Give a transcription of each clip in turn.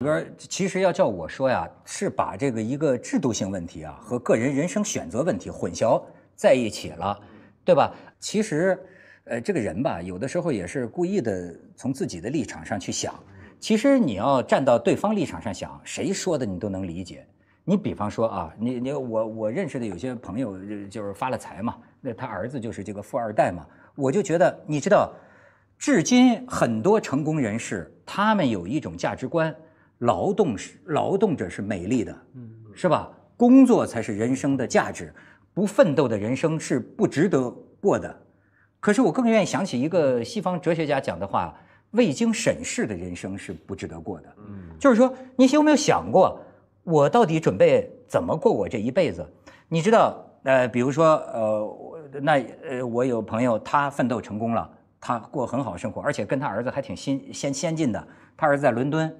里边其实要叫我说呀，是把这个一个制度性问题啊和个人人生选择问题混淆在一起了，对吧？其实，呃，这个人吧，有的时候也是故意的，从自己的立场上去想。其实你要站到对方立场上想，谁说的你都能理解。你比方说啊，你你我我认识的有些朋友就是发了财嘛，那他儿子就是这个富二代嘛，我就觉得你知道，至今很多成功人士他们有一种价值观。劳动是劳动者是美丽的，嗯，是吧？工作才是人生的价值，不奋斗的人生是不值得过的。可是我更愿意想起一个西方哲学家讲的话：未经审视的人生是不值得过的。嗯，就是说，你有没有想过，我到底准备怎么过我这一辈子？你知道，呃，比如说，呃，那呃，我有朋友他奋斗成功了，他过很好生活，而且跟他儿子还挺先先先进的，他儿子在伦敦。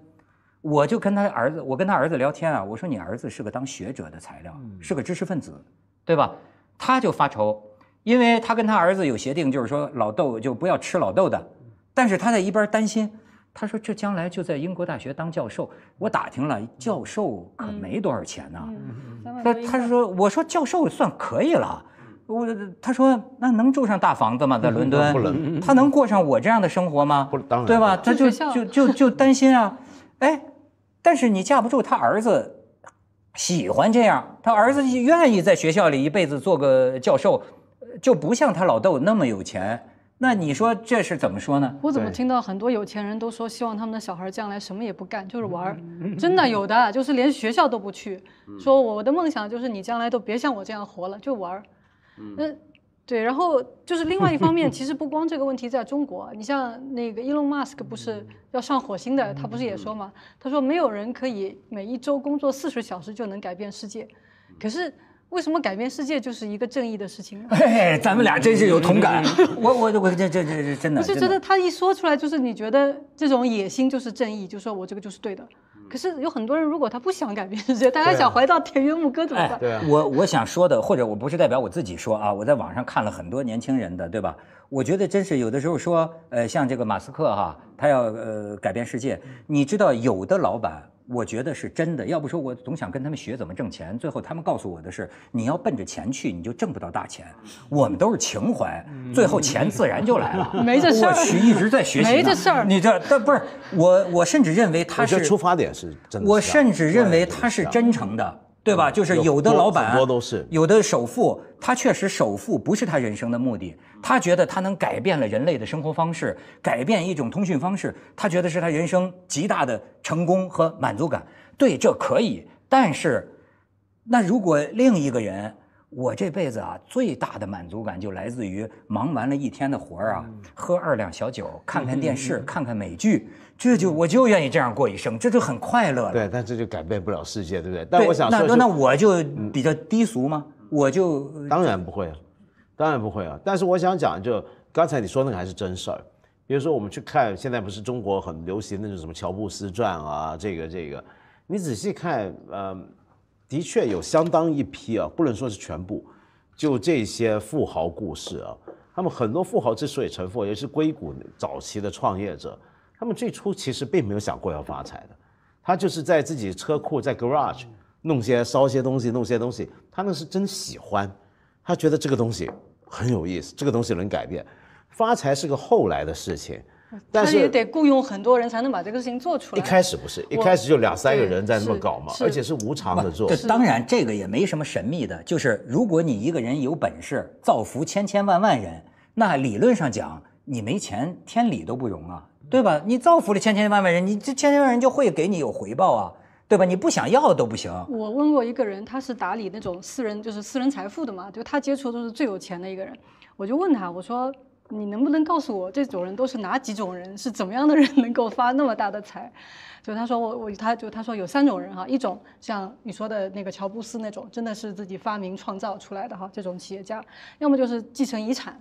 我就跟他儿子，我跟他儿子聊天啊，我说你儿子是个当学者的材料，是个知识分子，对吧？他就发愁，因为他跟他儿子有协定，就是说老豆就不要吃老豆的，但是他在一边担心，他说这将来就在英国大学当教授，我打听了，教授可没多少钱呢。他他说我说教授算可以了，我他说那能住上大房子吗？在伦敦他能过上我这样的生活吗？对吧？他就就就就担心啊。哎，但是你架不住他儿子喜欢这样，他儿子愿意在学校里一辈子做个教授，就不像他老豆那么有钱。那你说这是怎么说呢？我怎么听到很多有钱人都说，希望他们的小孩将来什么也不干，就是玩儿。真的有的，就是连学校都不去。说我的梦想就是你将来都别像我这样活了，就玩儿。那。对，然后就是另外一方面，其实不光这个问题在中国，你像那个伊隆马斯克不是要上火星的，他不是也说嘛？他说没有人可以每一周工作四十小时就能改变世界，可是为什么改变世界就是一个正义的事情呢？嘿嘿，咱们俩真是有同感。我我我这这这真的，我是觉得他一说出来就是你觉得这种野心就是正义，就说我这个就是对的。可是有很多人，如果他不想改变世界，他还想回到田园牧歌怎么办？我我想说的，或者我不是代表我自己说啊，我在网上看了很多年轻人的，对吧？我觉得真是有的时候说，呃，像这个马斯克哈，他要呃改变世界，你知道有的老板。我觉得是真的，要不说我总想跟他们学怎么挣钱，最后他们告诉我的是，你要奔着钱去，你就挣不到大钱。我们都是情怀，最后钱自然就来了。没这事儿。学一直在学习。没这事儿。你这，但不是我，我甚至认为他是出发点是真的。我甚至认为他是真诚的。对吧？就是有的老板，多都是有的首富，他确实首富不是他人生的目的，他觉得他能改变了人类的生活方式，改变一种通讯方式，他觉得是他人生极大的成功和满足感。对，这可以。但是，那如果另一个人，我这辈子啊最大的满足感就来自于忙完了一天的活儿啊，喝二两小酒，看看电视，看看美剧。这就我就愿意这样过一生，这就很快乐了。对，但这就改变不了世界，对不对？但我想那那我就比较低俗吗？我就当然不会啊，当然不会啊。但是我想讲，就刚才你说那个还是真事儿。比如说，我们去看现在不是中国很流行那种什么乔布斯传啊，这个这个，你仔细看，呃，的确有相当一批啊，不能说是全部，就这些富豪故事啊，他们很多富豪之所以成富，也是硅谷早期的创业者。他们最初其实并没有想过要发财的，他就是在自己车库在 garage，弄些烧些东西，弄些东西，他那是真喜欢，他觉得这个东西很有意思，这个东西能改变，发财是个后来的事情。但是也得雇佣很多人才能把这个事情做出来。一开始不是，一开始就两三个人在那么搞嘛，而且是无偿的做。当然这个也没什么神秘的，就是如果你一个人有本事造福千千万万人，那理论上讲你没钱天理都不容啊。对吧？你造福了千千万万人，你这千千万人就会给你有回报啊，对吧？你不想要都不行。我问过一个人，他是打理那种私人，就是私人财富的嘛，就他接触都是最有钱的一个人。我就问他，我说你能不能告诉我，这种人都是哪几种人？是怎么样的人能够发那么大的财？就他说，我我他就他说有三种人哈，一种像你说的那个乔布斯那种，真的是自己发明创造出来的哈，这种企业家，要么就是继承遗产。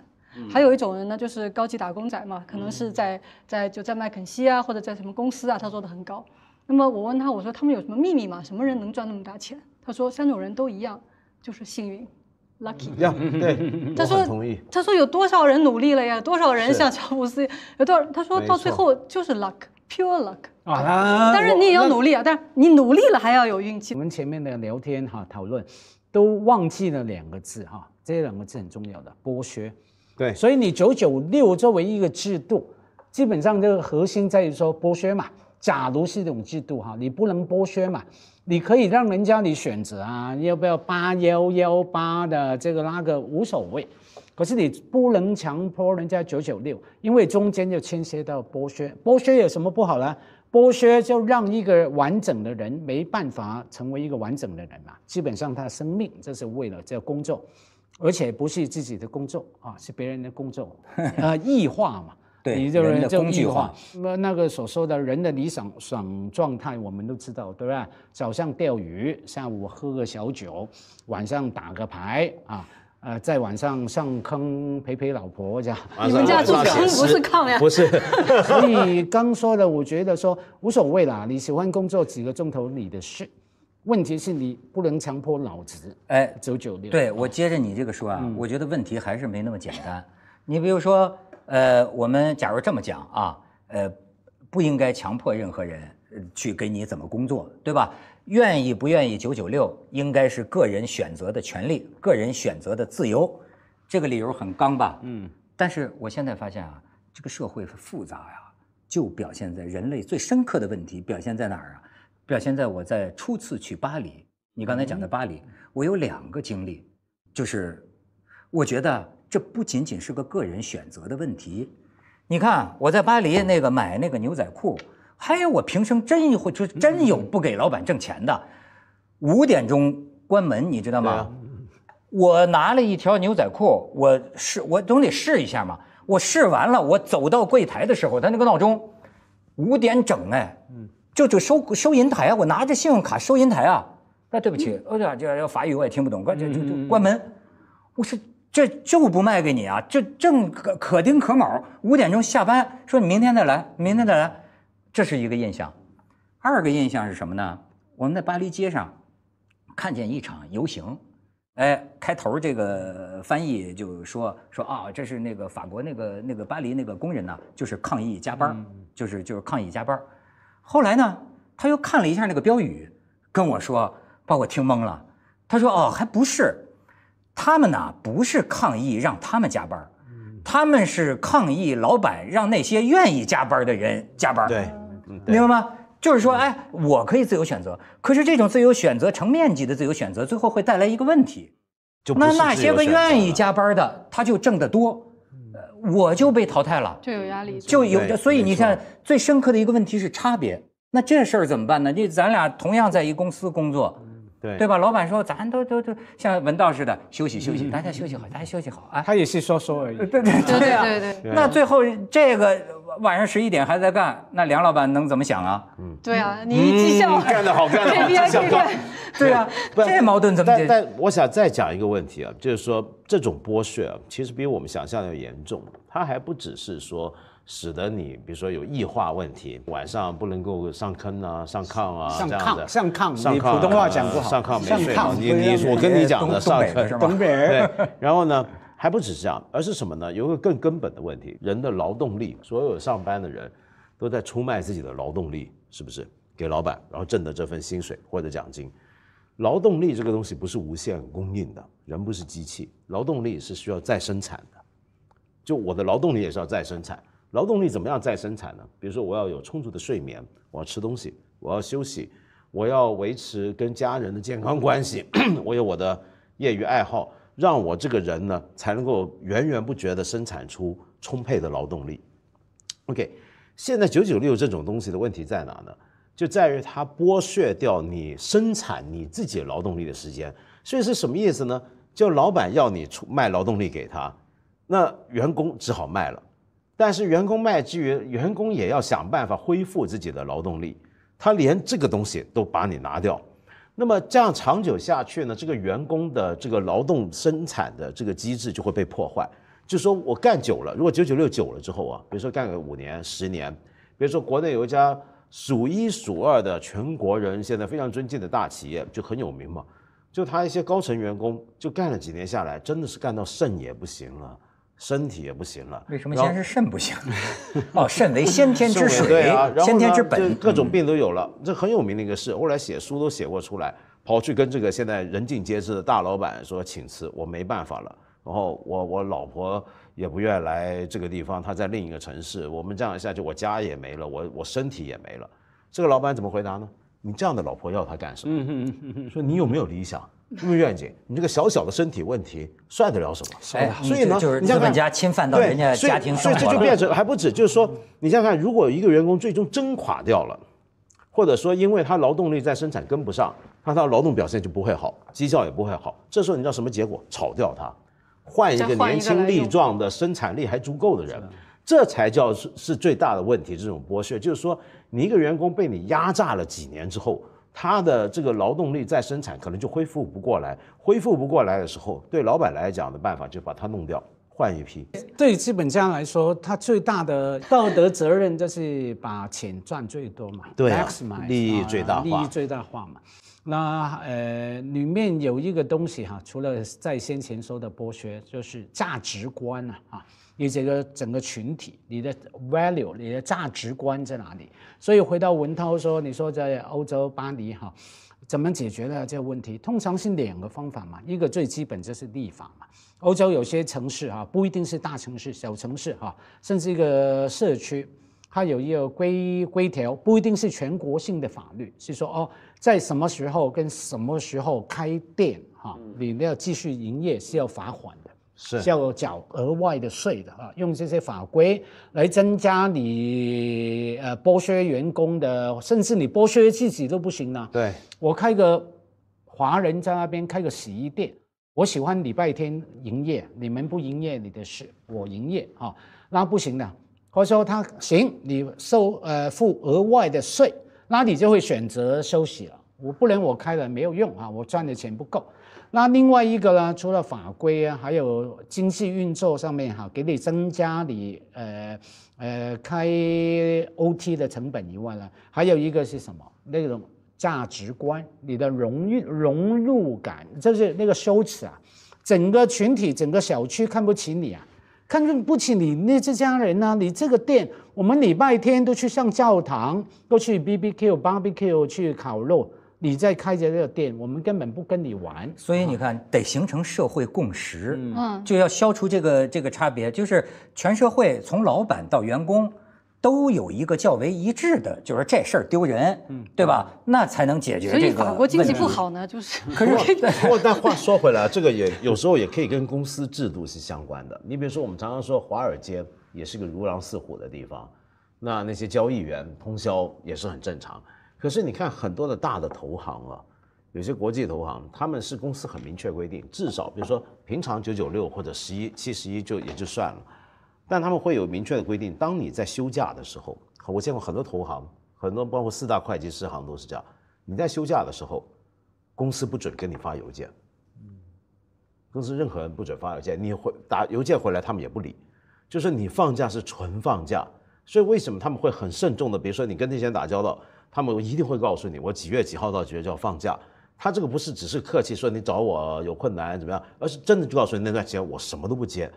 还有一种人呢，就是高级打工仔嘛，可能是在在就在麦肯锡啊，或者在什么公司啊，他做的很高。那么我问他，我说他们有什么秘密吗？什么人能赚那么大钱？他说三种人都一样，就是幸运，lucky。一样，对，他说同意。他说有多少人努力了呀？多少人像乔布斯？有多少？他说到最后就是 luck，pure luck。啊，但是你也要努力啊。但是你努力了还要有运气。我们前面的聊天哈讨论，都忘记了两个字哈，这两个字很重要的剥削。对，所以你九九六作为一个制度，基本上这个核心在于说剥削嘛。假如是一种制度哈，你不能剥削嘛，你可以让人家你选择啊，要不要八幺幺八的这个那个无所谓，可是你不能强迫人家九九六，因为中间就牵涉到剥削。剥削有什么不好呢？剥削就让一个完整的人没办法成为一个完整的人嘛，基本上他生命这是为了这工作。而且不是自己的工作啊，是别人的工作，异化嘛？对，你就是工具化。那那个所说的人的理想想状态，我们都知道，对吧？早上钓鱼，下午喝个小酒，晚上打个牌啊，呃，在晚上上坑陪陪老婆这样。你们家住炕不是炕呀？不是。所以刚说的，我觉得说无所谓啦，你喜欢工作几个钟头你的事。问题是你不能强迫脑子，哎，九九六。对我接着你这个说啊，我觉得问题还是没那么简单。你比如说，呃，我们假如这么讲啊，呃，不应该强迫任何人去给你怎么工作，对吧？愿意不愿意九九六，应该是个人选择的权利，个人选择的自由。这个理由很刚吧？嗯。但是我现在发现啊，这个社会复杂呀，就表现在人类最深刻的问题表现在哪儿啊？表现在我在初次去巴黎，你刚才讲的巴黎，我有两个经历，就是我觉得这不仅仅是个个人选择的问题。你看我在巴黎那个买那个牛仔裤，有我平生真会就真有不给老板挣钱的，五点钟关门，你知道吗？我拿了一条牛仔裤，我试我总得试一下嘛。我试完了，我走到柜台的时候，他那个闹钟五点整，哎。就就收收银台啊，我拿着信用卡，收银台啊，那对不起，欧啊，这这法语我也听不懂，关就就关门。我说这就不卖给你啊，这正可可丁可卯，五点钟下班，说你明天再来，明天再来，这是一个印象。二个印象是什么呢？我们在巴黎街上看见一场游行，哎，开头这个翻译就说说啊，这是那个法国那个那个巴黎那个工人呢，就是抗议加班，就是就是抗议加班。后来呢，他又看了一下那个标语，跟我说，把我听懵了。他说：“哦，还不是，他们呢，不是抗议让他们加班，他们是抗议老板让那些愿意加班的人加班。对，明白吗？就是说，哎，我可以自由选择。可是这种自由选择成面积的自由选择，最后会带来一个问题，就那那些个愿意加班的，他就挣得多。”我就被淘汰了，就有压力，就有，所以你看，最深刻的一个问题是差别，那这事儿怎么办呢？这咱俩同样在一公司工作。对对吧？老板说咱都都都像文道似的休息休息，大家休息好，大家休息好啊。他也是说说而已。对对对对对那最后这个晚上十一点还在干，那梁老板能怎么想啊？嗯，对啊，你一绩效干得好干的，这 对啊，这矛盾怎么？但但我想再讲一个问题啊，就是说这种剥削其实比我们想象要严重，他还不只是说。使得你，比如说有异化问题，晚上不能够上坑啊，上炕啊，上炕上炕，你普通话讲不好，上炕没睡。你你我跟你讲的上坑东北，对。然后呢，还不只是这样，而是什么呢？有个更根本的问题，人的劳动力，所有上班的人，都在出卖自己的劳动力，是不是？给老板，然后挣的这份薪水或者奖金，劳动力这个东西不是无限供应的，人不是机器，劳动力是需要再生产的，就我的劳动力也是要再生产。劳动力怎么样再生产呢？比如说，我要有充足的睡眠，我要吃东西，我要休息，我要维持跟家人的健康关系，我有我的业余爱好，让我这个人呢才能够源源不绝地生产出充沛的劳动力。OK，现在九九六这种东西的问题在哪呢？就在于它剥削掉你生产你自己劳动力的时间。所以是什么意思呢？就老板要你出卖劳动力给他，那员工只好卖了。但是员工卖之余，员工也要想办法恢复自己的劳动力。他连这个东西都把你拿掉，那么这样长久下去呢？这个员工的这个劳动生产的这个机制就会被破坏。就说我干久了，如果九九六久了之后啊，比如说干个五年、十年，比如说国内有一家数一数二的、全国人现在非常尊敬的大企业，就很有名嘛，就他一些高层员工就干了几年下来，真的是干到肾也不行了。身体也不行了，为什么先是肾不行？哦，肾为先天之水，先天之本。各种病都有了，这很有名的一个事。后来写书都写过出来，跑去跟这个现在人尽皆知的大老板说请辞，我没办法了。然后我我老婆也不愿来这个地方，她在另一个城市。我们这样下去，我家也没了，我我身体也没了。这个老板怎么回答呢？你这样的老婆要他干什么？说你有没有理想？入院愿景，你这个小小的身体问题算得了什么？哎，所以呢，你像人家侵犯到人家家庭，所以这就变成还不止，就是说，你想想看，如果一个员工最终真垮掉了，或者说因为他劳动力在生产跟不上，那他的劳动表现就不会好，绩效也不会好。这时候你知道什么结果？炒掉他，换一个年轻力壮的、生产力还足够的人，这才叫是是最大的问题。这种剥削，就是说，你一个员工被你压榨了几年之后。他的这个劳动力再生产可能就恢复不过来，恢复不过来的时候，对老板来讲的办法就把他弄掉，换一批。对资本家来说，他最大的道德责任就是把钱赚最多嘛，对，利益最大化，利益最大化嘛。那呃，里面有一个东西哈，除了在先前说的剥削，就是价值观了啊。你这个整个群体，你的 value，你的价值观在哪里？所以回到文涛说，你说在欧洲巴黎哈，怎么解决了这个问题？通常是两个方法嘛，一个最基本就是立法嘛。欧洲有些城市哈，不一定是大城市、小城市哈，甚至一个社区，它有一个规规条，不一定是全国性的法律，是说哦，在什么时候跟什么时候开店哈，你要继续营业是要罚款的。是要缴额外的税的啊！用这些法规来增加你呃剥削员工的，甚至你剥削自己都不行了。对，我开个华人在那边开个洗衣店，我喜欢礼拜天营业，你们不营业，你的事我营业啊，那不行的。或者说他行，你收呃付额外的税，那你就会选择休息了。我不能，我开了没有用啊，我赚的钱不够。那另外一个呢，除了法规啊，还有经济运作上面哈，给你增加你呃呃开 OT 的成本以外呢，还有一个是什么？那种价值观，你的荣誉融入感，就是那个羞耻啊，整个群体整个小区看不起你啊，看不起你那这家人啊，你这个店，我们礼拜天都去上教堂，都去 BBQ barbecue 去烤肉。你在开着这个店，我们根本不跟你玩。所以你看，得形成社会共识，嗯，就要消除这个这个差别，就是全社会从老板到员工都有一个较为一致的，就是这事儿丢人，嗯，对吧？那才能解决这个。所以法国经济不好呢，就是。可是，不过但话说回来，这个也有时候也可以跟公司制度是相关的。你比如说，我们常常说华尔街也是个如狼似虎的地方，那那些交易员通宵也是很正常。可是你看很多的大的投行啊，有些国际投行，他们是公司很明确规定，至少比如说平常九九六或者十一七十一就也就算了，但他们会有明确的规定，当你在休假的时候，我见过很多投行，很多包括四大会计师行都是这样，你在休假的时候，公司不准给你发邮件，公司任何人不准发邮件，你回打邮件回来他们也不理，就是你放假是纯放假，所以为什么他们会很慎重的，比如说你跟那些人打交道。他们一定会告诉你，我几月几号到几月就要放假。他这个不是只是客气说你找我有困难怎么样，而是真的就告诉你那段时间我什么都不接。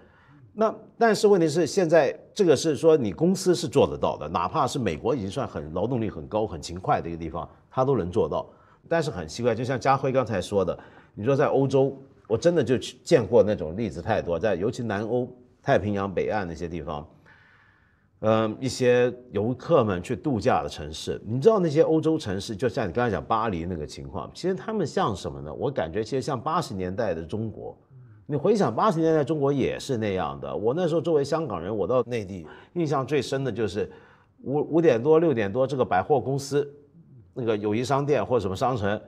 那但是问题是现在这个是说你公司是做得到的，哪怕是美国已经算很劳动力很高很勤快的一个地方，他都能做到。但是很奇怪，就像家辉刚才说的，你说在欧洲，我真的就去见过那种例子太多，在尤其南欧、太平洋北岸那些地方。呃，一些游客们去度假的城市，你知道那些欧洲城市，就像你刚才讲巴黎那个情况，其实他们像什么呢？我感觉其实像八十年代的中国，你回想八十年代中国也是那样的。我那时候作为香港人，我到内地，印象最深的就是五五点多六点多，这个百货公司，那个友谊商店或者什么商城，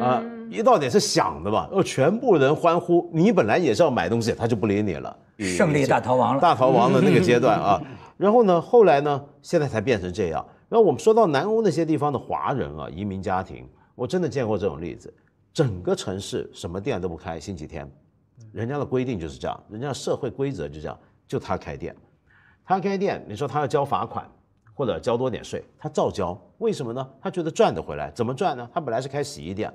啊，一到点是响的吧，全部人欢呼。你本来也是要买东西，他就不理你了，胜利大逃亡了，大逃亡的那个阶段啊。然后呢？后来呢？现在才变成这样。然后我们说到南欧那些地方的华人啊，移民家庭，我真的见过这种例子。整个城市什么店都不开，星期天，人家的规定就是这样，人家社会规则就这样，就他开店，他开店，你说他要交罚款或者交多点税，他照交。为什么呢？他觉得赚得回来。怎么赚呢？他本来是开洗衣店，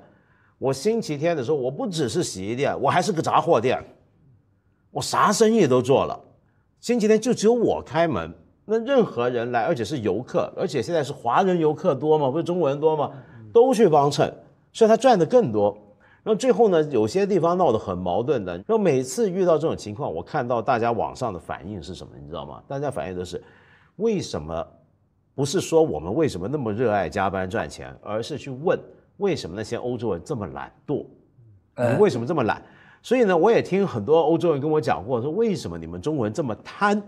我星期天的时候，我不只是洗衣店，我还是个杂货店，我啥生意都做了。星期天就只有我开门，那任何人来，而且是游客，而且现在是华人游客多嘛，不是中国人多嘛，都去帮衬，所以他赚的更多。那最后呢，有些地方闹得很矛盾的。那每次遇到这种情况，我看到大家网上的反应是什么，你知道吗？大家反应都是，为什么不是说我们为什么那么热爱加班赚钱，而是去问为什么那些欧洲人这么懒惰，你为什么这么懒？所以呢，我也听很多欧洲人跟我讲过，说为什么你们中国人这么贪，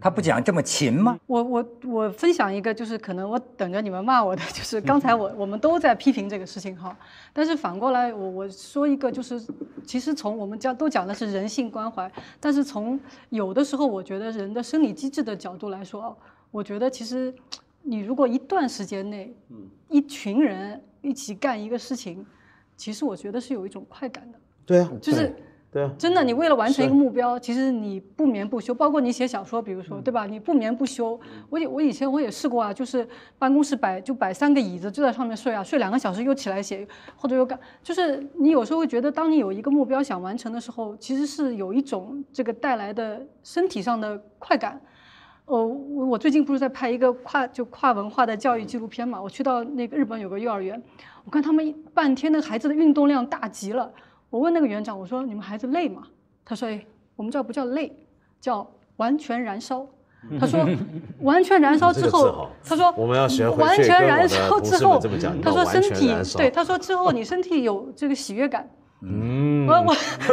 他不讲这么勤吗？我我我分享一个，就是可能我等着你们骂我的，就是刚才我我们都在批评这个事情哈。但是反过来，我我说一个，就是其实从我们讲都讲的是人性关怀，但是从有的时候，我觉得人的生理机制的角度来说，我觉得其实你如果一段时间内，嗯，一群人一起干一个事情，其实我觉得是有一种快感的。对啊，就是，对啊，真的，你为了完成一个目标，其实你不眠不休，包括你写小说，比如说，对吧？你不眠不休。我我以前我也试过啊，就是办公室摆就摆三个椅子，就在上面睡啊，睡两个小时又起来写，或者又感，就是你有时候会觉得，当你有一个目标想完成的时候，其实是有一种这个带来的身体上的快感。哦，我最近不是在拍一个跨就跨文化的教育纪录片嘛，我去到那个日本有个幼儿园，我看他们半天那个孩子的运动量大极了。我问那个园长，我说你们孩子累吗？他说：哎，我们这不叫累，叫完全燃烧。他说 完全燃烧之后，他说我们要学会跟我的同事们么讲，他说身体，对，他说之后你身体有这个喜悦感。嗯，我我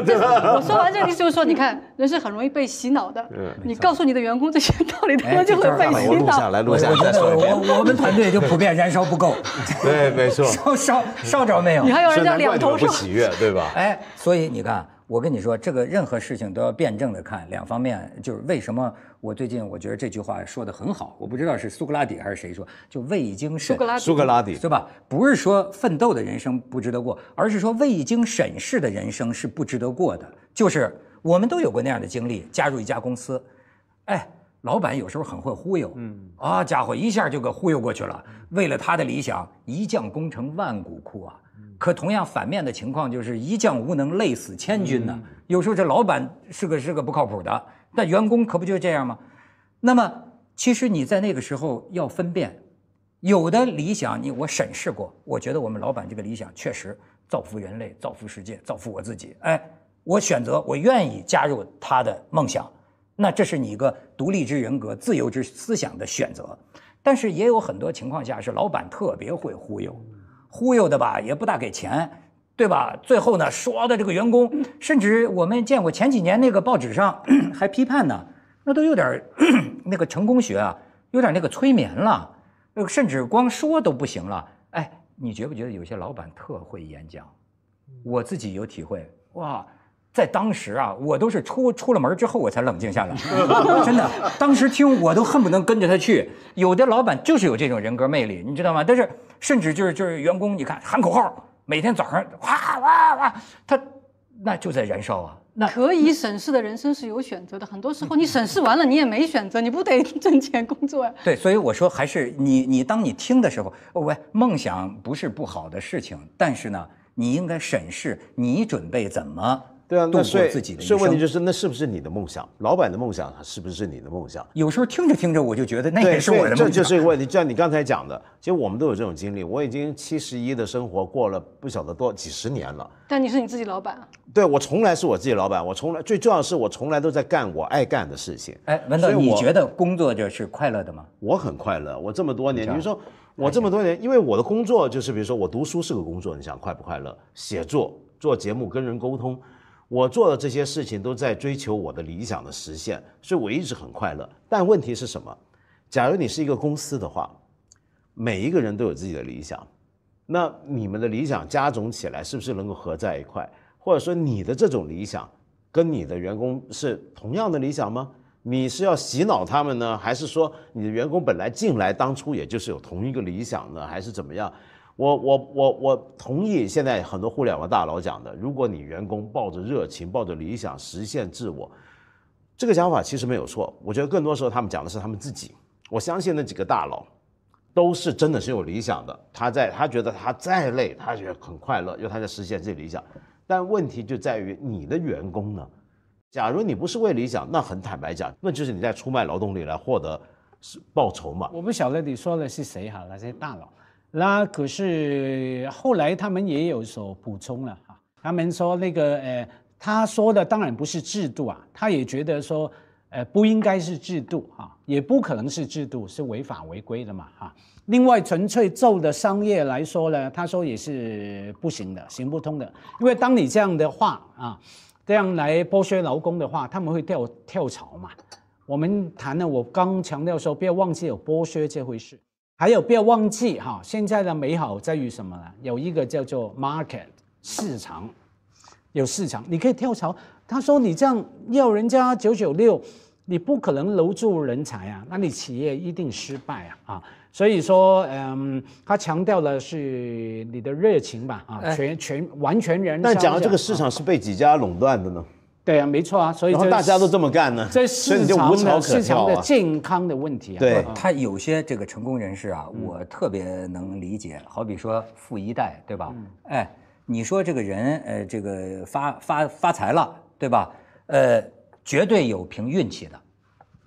我说完这意思就是说，你看，人是很容易被洗脑的。你告诉你的员工这些道理，他们就会被洗脑。来录下，我我们团队就普遍燃烧不够。对，没错。烧烧烧着没有？你还有人叫两头烧。喜悦，对吧？哎，所以你看。我跟你说，这个任何事情都要辩证的看，两方面就是为什么我最近我觉得这句话说的很好，我不知道是苏格拉底还是谁说，就未经苏格拉苏格拉底是吧？不是说奋斗的人生不值得过，而是说未经审视的人生是不值得过的。就是我们都有过那样的经历，加入一家公司，哎，老板有时候很会忽悠，嗯，啊家伙一下就给忽悠过去了，为了他的理想，一将功成万骨枯啊。可同样反面的情况就是一将无能，累死千军呢。有时候这老板是个是个不靠谱的，那员工可不就是这样吗？那么其实你在那个时候要分辨，有的理想你我审视过，我觉得我们老板这个理想确实造福人类、造福世界、造福我自己。哎，我选择，我愿意加入他的梦想。那这是你一个独立之人格、自由之思想的选择。但是也有很多情况下是老板特别会忽悠。忽悠的吧，也不大给钱，对吧？最后呢，刷的这个员工，甚至我们见过前几年那个报纸上 还批判呢，那都有点 那个成功学啊，有点那个催眠了，甚至光说都不行了。哎，你觉不觉得有些老板特会演讲？我自己有体会哇，在当时啊，我都是出出了门之后我才冷静下来，真的，当时听我都恨不能跟着他去。有的老板就是有这种人格魅力，你知道吗？但是。甚至就是就是员工，你看喊口号，每天早上哗哗哗，他那就在燃烧啊。那可以审视的人生是有选择的，很多时候你审视完了，你也没选择，你不得 挣钱工作呀。对，所以我说还是你你当你听的时候，喂，梦想不是不好的事情，但是呢，你应该审视你准备怎么。对啊，那所以所以问题就是，那是不是你的梦想？老板的梦想是不是你的梦想？有时候听着听着，我就觉得那也是我的梦想。这就是一个问题。就像你刚才讲的，其实我们都有这种经历。我已经七十一的生活过了不晓得多几十年了。但你是你自己老板啊？对，我从来是我自己老板。我从来最重要的是，我从来都在干我爱干的事情。哎，文道，你觉得工作就是快乐的吗？我很快乐。我这么多年，你说我这么多年，因为我的工作就是，比如说我读书是个工作，你想快不快乐？写作、做节目、跟人沟通。我做的这些事情都在追求我的理想的实现，所以我一直很快乐。但问题是什么？假如你是一个公司的话，每一个人都有自己的理想，那你们的理想加总起来是不是能够合在一块？或者说你的这种理想跟你的员工是同样的理想吗？你是要洗脑他们呢，还是说你的员工本来进来当初也就是有同一个理想呢？还是怎么样？我我我我同意现在很多互联网大佬讲的，如果你员工抱着热情、抱着理想实现自我，这个想法其实没有错。我觉得更多时候他们讲的是他们自己。我相信那几个大佬，都是真的是有理想的。他在他觉得他再累，他觉得很快乐，因为他在实现自己理想。但问题就在于你的员工呢？假如你不是为理想，那很坦白讲，那就是你在出卖劳动力来获得报酬嘛。我不晓得你说的是谁哈，那些大佬。那可是后来他们也有所补充了哈，他们说那个呃，他说的当然不是制度啊，他也觉得说，呃，不应该是制度啊，也不可能是制度，是违法违规的嘛哈。另外，纯粹做商业来说呢，他说也是不行的，行不通的，因为当你这样的话啊，这样来剥削劳工的话，他们会跳跳槽嘛。我们谈了，我刚强调说，不要忘记有剥削这回事。还有不要忘记哈，现在的美好在于什么呢？有一个叫做 market 市场，有市场，你可以跳槽。他说你这样要人家九九六，你不可能留住人才啊，那你企业一定失败啊啊！所以说，嗯，他强调的是你的热情吧啊，全全完全人。但讲到这个市场是被几家垄断的呢？对啊，没错啊，所以大家都这么干呢。这市场的市场的健康的问题啊。对，他有些这个成功人士啊，我特别能理解。好比说富一代，对吧？哎，你说这个人，呃，这个发发发财了，对吧？呃，绝对有凭运气的，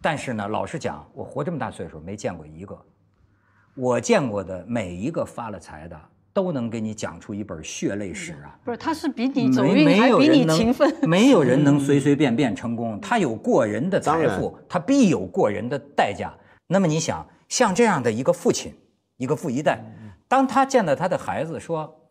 但是呢，老实讲，我活这么大岁数，没见过一个，我见过的每一个发了财的。都能给你讲出一本血泪史啊！不是，他是比你走运，还比你勤奋。没有人能随随便便成功，他有过人的财富，他必有过人的代价。那么你想，像这样的一个父亲，一个富一代，当他见到他的孩子说：“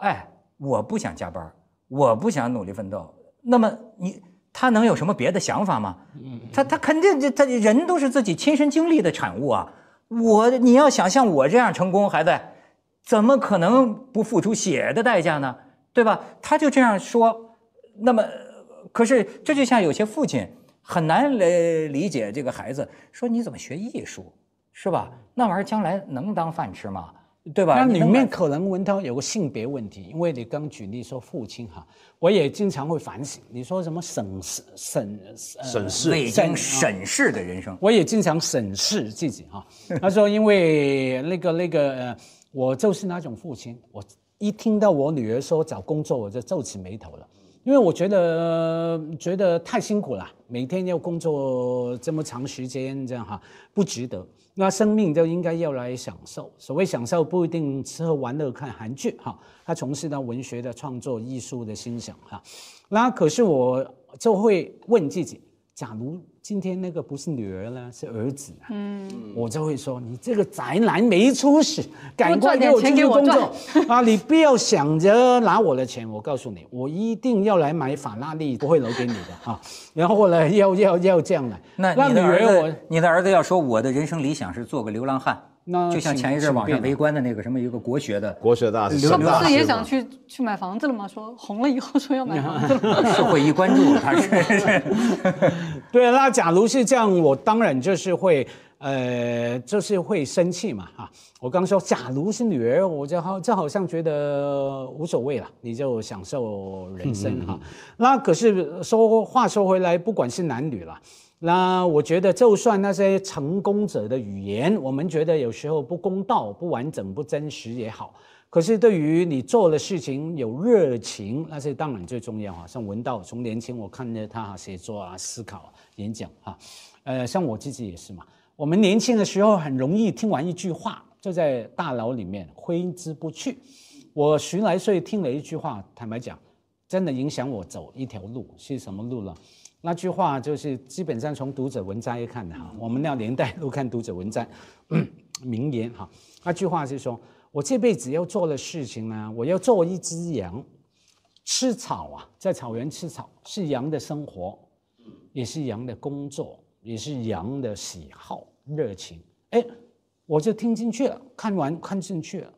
哎，我不想加班，我不想努力奋斗。”那么你他能有什么别的想法吗？嗯，他他肯定就他人都是自己亲身经历的产物啊！我你要想像我这样成功，孩子。怎么可能不付出血的代价呢？对吧？他就这样说。那么，可是这就像有些父亲很难来理解这个孩子说：“你怎么学艺术？是吧？那玩意儿将来能当饭吃吗？对吧？”那里面可能文涛有个性别问题，因为你刚举例说父亲哈，我也经常会反省。你说什么审视、审视、审视、北京审视的人生，我也经常审视自己哈。他说：“因为那个那个。”呃我就是那种父亲，我一听到我女儿说找工作，我就皱起眉头了，因为我觉得觉得太辛苦了，每天要工作这么长时间，这样哈不值得。那生命就应该要来享受，所谓享受不一定吃喝玩乐看韩剧哈，他从事到文学的创作、艺术的欣赏哈。那可是我就会问自己，假如。今天那个不是女儿了，是儿子。嗯，我就会说你这个宅男没出息，赶快给我出去工作啊！你不要想着拿我的钱，我告诉你，我一定要来买法拉利，不会留给你的啊！然后呢，要要要这样来，那你的儿子，你的儿子要说我的人生理想是做个流浪汉。那就像前一阵网上围观的那个什么一个国学的国学大师，是不是也想去去买房子了吗？说红了以后说要买房子，社 会一关注他，对那假如是这样，我当然就是会，呃，就是会生气嘛哈。我刚说，假如是女儿，我就好，就好像觉得无所谓了，你就享受人生哈。那可是说话说回来，不管是男女了。那我觉得，就算那些成功者的语言，我们觉得有时候不公道、不完整、不真实也好，可是对于你做的事情有热情，那些当然最重要啊。像文道，从年轻我看着他写作啊、思考、演讲啊，呃，像我自己也是嘛。我们年轻的时候很容易听完一句话，就在大脑里面挥之不去。我十来岁听了一句话，坦白讲，真的影响我走一条路是什么路了。那句话就是基本上从读者文摘看的哈，我们那年代都看读者文摘，名言哈。那句话是说，我这辈子要做的事情呢，我要做一只羊，吃草啊，在草原吃草是羊的生活，也是羊的工作，也是羊的喜好热情。哎，我就听进去了，看完看进去了。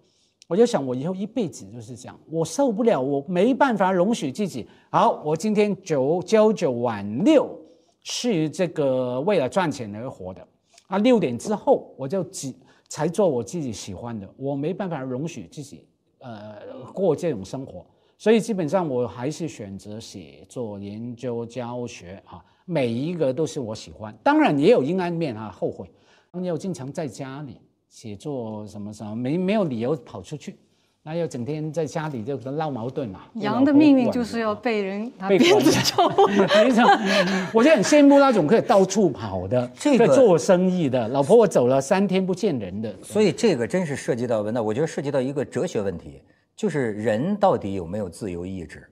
我就想，我以后一辈子就是这样，我受不了，我没办法容许自己。好，我今天九朝九晚六，是这个为了赚钱而活的。啊，六点之后我就只才做我自己喜欢的，我没办法容许自己呃过这种生活。所以基本上我还是选择写作、研究、教学啊，每一个都是我喜欢。当然也有阴暗面啊，后悔要经常在家里。写作什么什么没没有理由跑出去，那要整天在家里就闹矛盾嘛。羊的命运就是要被人拿鞭子抽。我就很羡慕那种可以到处跑的，这个做生意的老婆，我走了三天不见人的。所以这个真是涉及到文，那我觉得涉及到一个哲学问题，就是人到底有没有自由意志？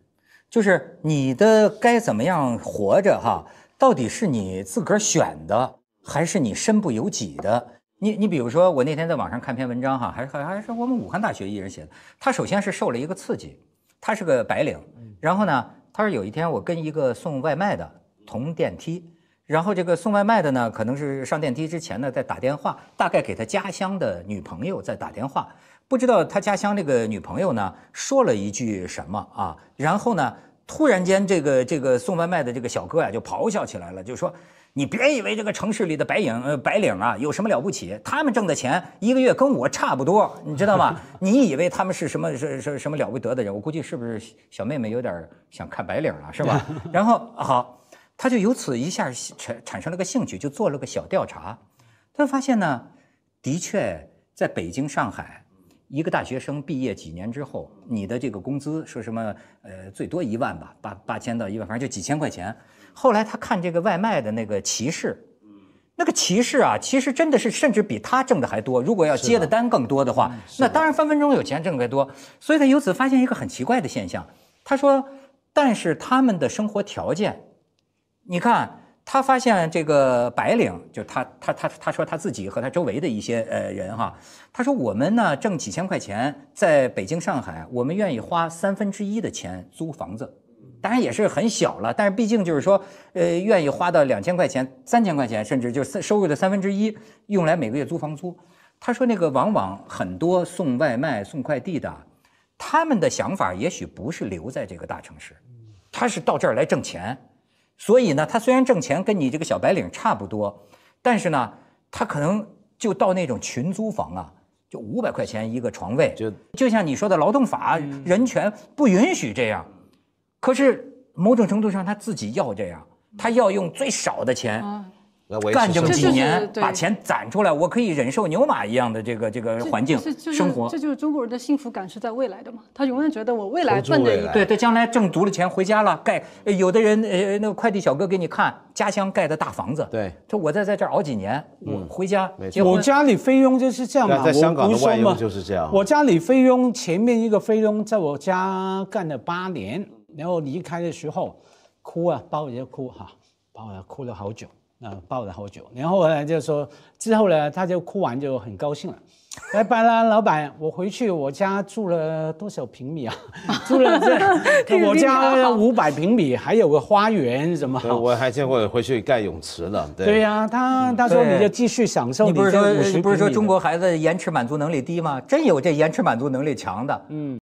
就是你的该怎么样活着哈，到底是你自个儿选的，还是你身不由己的？你你比如说，我那天在网上看篇文章哈，还是还是我们武汉大学一人写的。他首先是受了一个刺激，他是个白领，然后呢，他说有一天我跟一个送外卖的同电梯，然后这个送外卖的呢，可能是上电梯之前呢在打电话，大概给他家乡的女朋友在打电话，不知道他家乡那个女朋友呢说了一句什么啊，然后呢，突然间这个这个送外卖的这个小哥呀就咆哮起来了，就说。你别以为这个城市里的白领呃白领啊有什么了不起，他们挣的钱一个月跟我差不多，你知道吗？你以为他们是什么是是什么了不得的人？我估计是不是小妹妹有点想看白领了是吧？然后好，他就由此一下产产生了个兴趣，就做了个小调查，他发现呢，的确在北京、上海，一个大学生毕业几年之后，你的这个工资说什么呃最多一万吧，八八千到一万，反正就几千块钱。后来他看这个外卖的那个骑士，那个骑士啊，其实真的是甚至比他挣的还多。如果要接的单更多的话，那当然分分钟有钱挣得多。所以他由此发现一个很奇怪的现象。他说：“但是他们的生活条件，你看，他发现这个白领，就他他他他说他自己和他周围的一些呃人哈，他说我们呢挣几千块钱，在北京上海，我们愿意花三分之一的钱租房子。”当然也是很小了，但是毕竟就是说，呃，愿意花到两千块钱、三千块钱，甚至就是收入的三分之一，用来每个月租房租。他说那个往往很多送外卖、送快递的，他们的想法也许不是留在这个大城市，他是到这儿来挣钱。所以呢，他虽然挣钱跟你这个小白领差不多，但是呢，他可能就到那种群租房啊，就五百块钱一个床位。就就像你说的，劳动法、人权不允许这样。可是某种程度上，他自己要这样，他要用最少的钱，干这么几年，把钱攒出来。我可以忍受牛马一样的这个这个环境生活。这就是中国人的幸福感是在未来的嘛？他永远觉得我未来挣着，对，他将来挣足了钱回家了，盖。有的人呃，那个快递小哥给你看家乡盖的大房子。对，说我再在这熬几年，我回家我家里菲佣就是这样嘛？我家里菲佣，前面一个菲佣在我家干了八年。然后离开的时候，哭啊，抱着哭哈，抱着哭了好久，啊，抱了好久。然后呢，就说之后呢，他就哭完就很高兴了，拜拜啦，老板，我回去我家住了多少平米啊？住了这我家五百平米，还有个花园什么？我还见过回去盖泳池的。对呀，他他说你就继续享受你的五十。不是说中国孩子延迟满足能力低吗？真有这延迟满足能力强的。嗯。